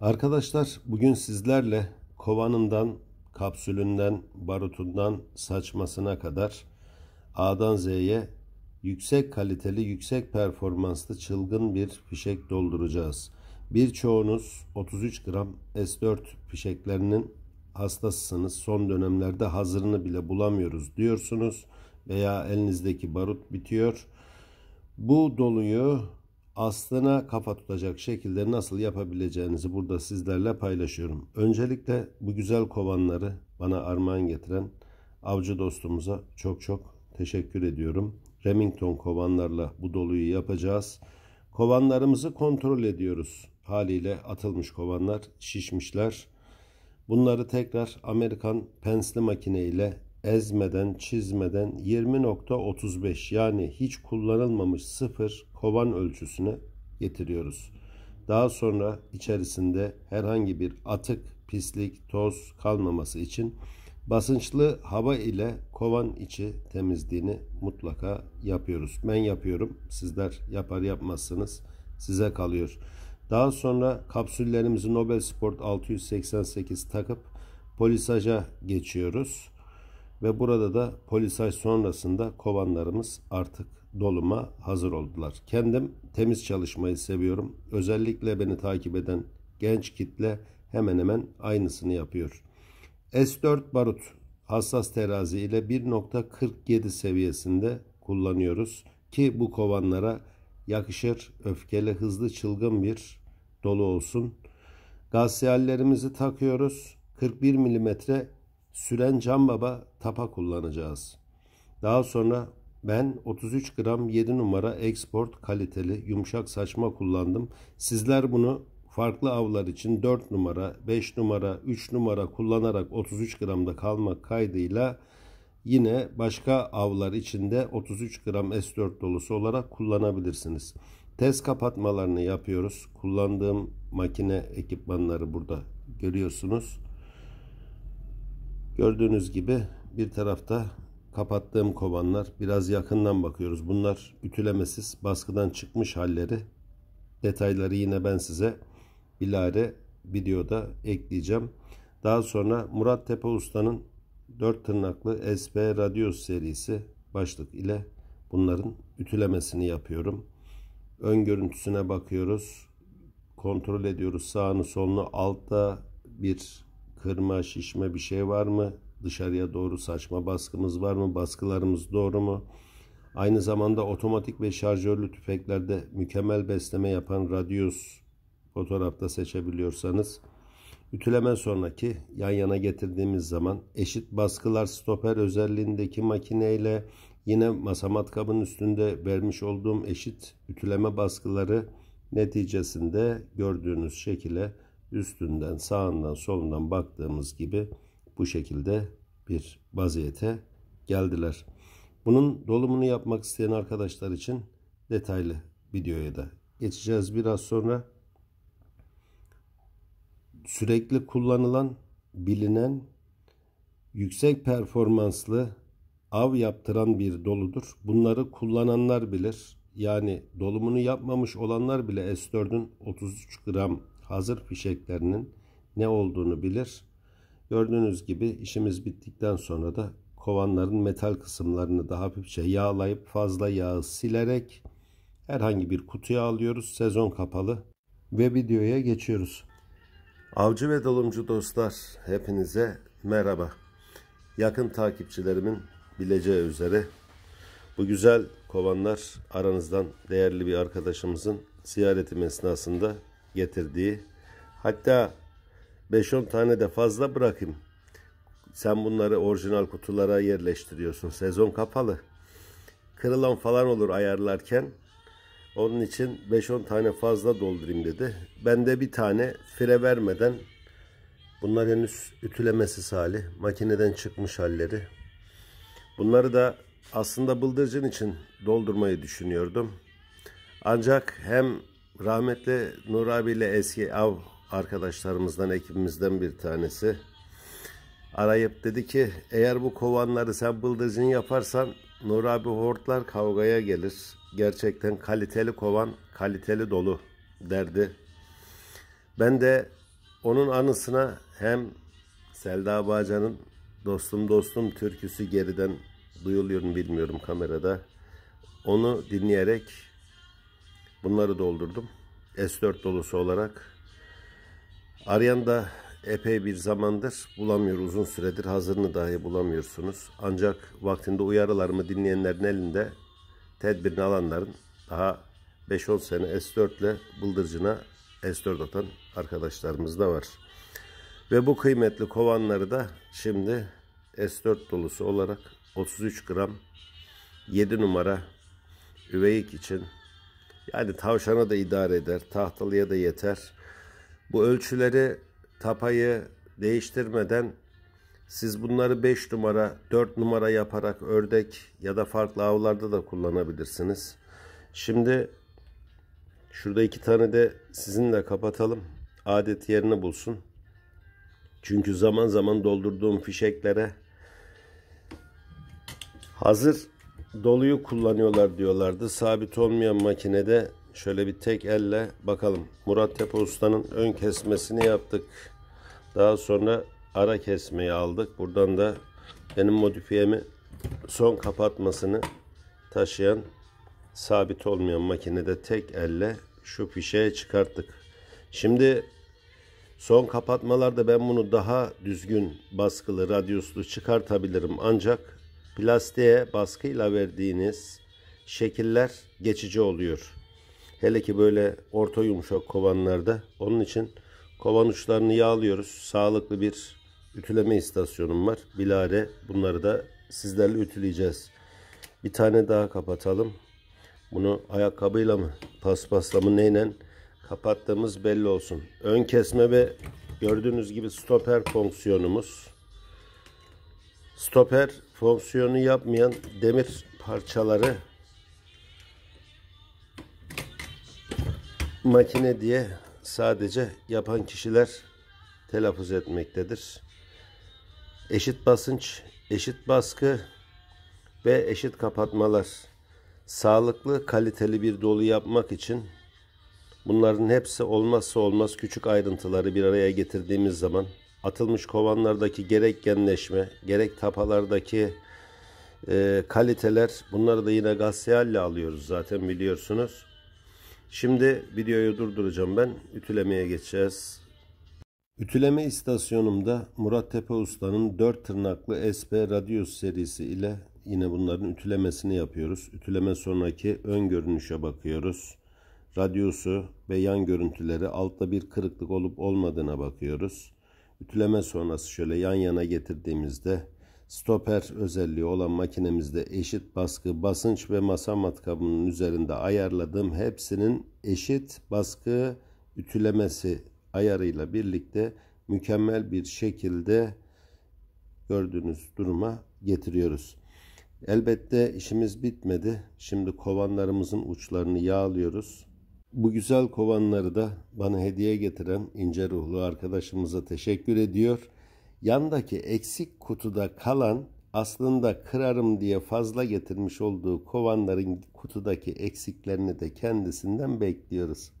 Arkadaşlar bugün sizlerle kovanından, kapsülünden, barutundan, saçmasına kadar A'dan Z'ye yüksek kaliteli, yüksek performanslı çılgın bir fişek dolduracağız. Birçoğunuz 33 gram S4 fişeklerinin hastasısınız. Son dönemlerde hazırını bile bulamıyoruz diyorsunuz veya elinizdeki barut bitiyor. Bu doluyu aslına kafa tutacak şekilde nasıl yapabileceğinizi burada sizlerle paylaşıyorum. Öncelikle bu güzel kovanları bana armağan getiren avcı dostumuza çok çok teşekkür ediyorum. Remington kovanlarla bu doluyu yapacağız. Kovanlarımızı kontrol ediyoruz. Haliyle atılmış kovanlar şişmişler. Bunları tekrar Amerikan pensli makineyle ezmeden, çizmeden 20.35 yani hiç kullanılmamış sıfır kovan ölçüsüne getiriyoruz. Daha sonra içerisinde herhangi bir atık, pislik, toz kalmaması için basınçlı hava ile kovan içi temizliğini mutlaka yapıyoruz. Ben yapıyorum, sizler yapar yapmazsınız size kalıyor. Daha sonra kapsüllerimizi Nobel Sport 688 takıp polisaja geçiyoruz ve burada da polisay sonrasında kovanlarımız artık doluma hazır oldular. Kendim temiz çalışmayı seviyorum. Özellikle beni takip eden genç kitle hemen hemen aynısını yapıyor. S4 barut hassas terazi ile 1.47 seviyesinde kullanıyoruz ki bu kovanlara yakışır öfkeli hızlı çılgın bir dolu olsun. Gaziyallerimizi takıyoruz. 41 milimetre süren Can Baba tapa kullanacağız. Daha sonra ben 33 gram 7 numara export kaliteli yumuşak saçma kullandım. Sizler bunu farklı avlar için 4 numara, 5 numara, 3 numara kullanarak 33 gramda kalmak kaydıyla yine başka avlar içinde 33 gram S4 dolusu olarak kullanabilirsiniz. Test kapatmalarını yapıyoruz. Kullandığım makine ekipmanları burada görüyorsunuz. Gördüğünüz gibi bir tarafta kapattığım kovanlar biraz yakından bakıyoruz. Bunlar ütülemesiz baskıdan çıkmış halleri. Detayları yine ben size ilare videoda ekleyeceğim. Daha sonra Murat Tepe Usta'nın 4 tırnaklı SP Radios serisi başlık ile bunların ütülemesini yapıyorum. Ön görüntüsüne bakıyoruz. Kontrol ediyoruz sağını solunu altta bir kırma, şişme bir şey var mı? Dışarıya doğru saçma baskımız var mı? Baskılarımız doğru mu? Aynı zamanda otomatik ve şarjörlü tüfeklerde mükemmel besleme yapan radius fotoğrafta seçebiliyorsanız ütüleme sonraki yan yana getirdiğimiz zaman eşit baskılar stoper özelliğindeki makineyle yine masa matkabın üstünde vermiş olduğum eşit ütüleme baskıları neticesinde gördüğünüz şekilde üstünden, sağından, solundan baktığımız gibi bu şekilde bir vaziyete geldiler. Bunun dolumunu yapmak isteyen arkadaşlar için detaylı videoya da geçeceğiz biraz sonra. Sürekli kullanılan, bilinen, yüksek performanslı av yaptıran bir doludur. Bunları kullananlar bilir. Yani dolumunu yapmamış olanlar bile S4'ün 33 gram hazır fişeklerinin ne olduğunu bilir. Gördüğünüz gibi işimiz bittikten sonra da kovanların metal kısımlarını daha hafifçe yağlayıp fazla yağı silerek herhangi bir kutuya alıyoruz. Sezon kapalı ve videoya geçiyoruz. Avcı ve dolumcu dostlar hepinize merhaba. Yakın takipçilerimin bileceği üzere bu güzel kovanlar aranızdan değerli bir arkadaşımızın ziyaretim esnasında getirdiği hatta 5-10 tane de fazla bırakayım. Sen bunları orijinal kutulara yerleştiriyorsun. Sezon kapalı. Kırılan falan olur ayarlarken. Onun için 5-10 tane fazla doldurayım dedi. Ben de bir tane fire vermeden bunlar henüz ütülemesi hali. Makineden çıkmış halleri. Bunları da aslında bıldırcın için doldurmayı düşünüyordum. Ancak hem rahmetli Nur abiyle eski av arkadaşlarımızdan, ekibimizden bir tanesi arayıp dedi ki eğer bu kovanları sen bıldırcın yaparsan Nur abi hortlar kavgaya gelir. Gerçekten kaliteli kovan, kaliteli dolu derdi. Ben de onun anısına hem Selda Bağcan'ın Dostum Dostum türküsü geriden duyuluyor mu bilmiyorum kamerada. Onu dinleyerek Bunları doldurdum. S4 dolusu olarak. Arayan da epey bir zamandır bulamıyor uzun süredir. Hazırını dahi bulamıyorsunuz. Ancak vaktinde uyarılarımı dinleyenlerin elinde tedbirini alanların daha 5-10 sene S4 ile bıldırcına S4 atan arkadaşlarımız da var. Ve bu kıymetli kovanları da şimdi S4 dolusu olarak 33 gram 7 numara üveyik için yani tavşana da idare eder, tahtalıya da yeter. Bu ölçüleri tapayı değiştirmeden siz bunları 5 numara, 4 numara yaparak ördek ya da farklı avlarda da kullanabilirsiniz. Şimdi şurada iki tane de sizinle kapatalım. Adet yerini bulsun. Çünkü zaman zaman doldurduğum fişeklere hazır doluyu kullanıyorlar diyorlardı. Sabit olmayan makinede şöyle bir tek elle bakalım. Murat Tepe Usta'nın ön kesmesini yaptık. Daha sonra ara kesmeyi aldık. Buradan da benim modifiyemi son kapatmasını taşıyan sabit olmayan makinede tek elle şu fişeye çıkarttık. Şimdi son kapatmalarda ben bunu daha düzgün baskılı radyuslu çıkartabilirim ancak plastiğe baskıyla verdiğiniz şekiller geçici oluyor. Hele ki böyle orta yumuşak kovanlarda. Onun için kovan uçlarını yağlıyoruz. Sağlıklı bir ütüleme istasyonum var. Bilare bunları da sizlerle ütüleyeceğiz. Bir tane daha kapatalım. Bunu ayakkabıyla mı paspasla mı neyle kapattığımız belli olsun. Ön kesme ve gördüğünüz gibi stoper fonksiyonumuz. Stoper fonksiyonu yapmayan demir parçaları makine diye sadece yapan kişiler telaffuz etmektedir. Eşit basınç, eşit baskı ve eşit kapatmalar. Sağlıklı, kaliteli bir dolu yapmak için bunların hepsi olmazsa olmaz küçük ayrıntıları bir araya getirdiğimiz zaman atılmış kovanlardaki gerek genleşme, gerek tapalardaki e, kaliteler bunları da yine gazeyalle alıyoruz zaten biliyorsunuz. Şimdi videoyu durduracağım ben. Ütülemeye geçeceğiz. Ütüleme istasyonumda Murat Tepe Usta'nın 4 tırnaklı SP Radius serisi ile yine bunların ütülemesini yapıyoruz. Ütüleme sonraki ön görünüşe bakıyoruz. Radyosu ve yan görüntüleri altta bir kırıklık olup olmadığına bakıyoruz. Ütüleme sonrası şöyle yan yana getirdiğimizde stoper özelliği olan makinemizde eşit baskı, basınç ve masa matkabının üzerinde ayarladığım hepsinin eşit baskı ütülemesi ayarıyla birlikte mükemmel bir şekilde gördüğünüz duruma getiriyoruz. Elbette işimiz bitmedi. Şimdi kovanlarımızın uçlarını yağlıyoruz. Bu güzel kovanları da bana hediye getiren ince ruhlu arkadaşımıza teşekkür ediyor. Yandaki eksik kutuda kalan aslında kırarım diye fazla getirmiş olduğu kovanların kutudaki eksiklerini de kendisinden bekliyoruz.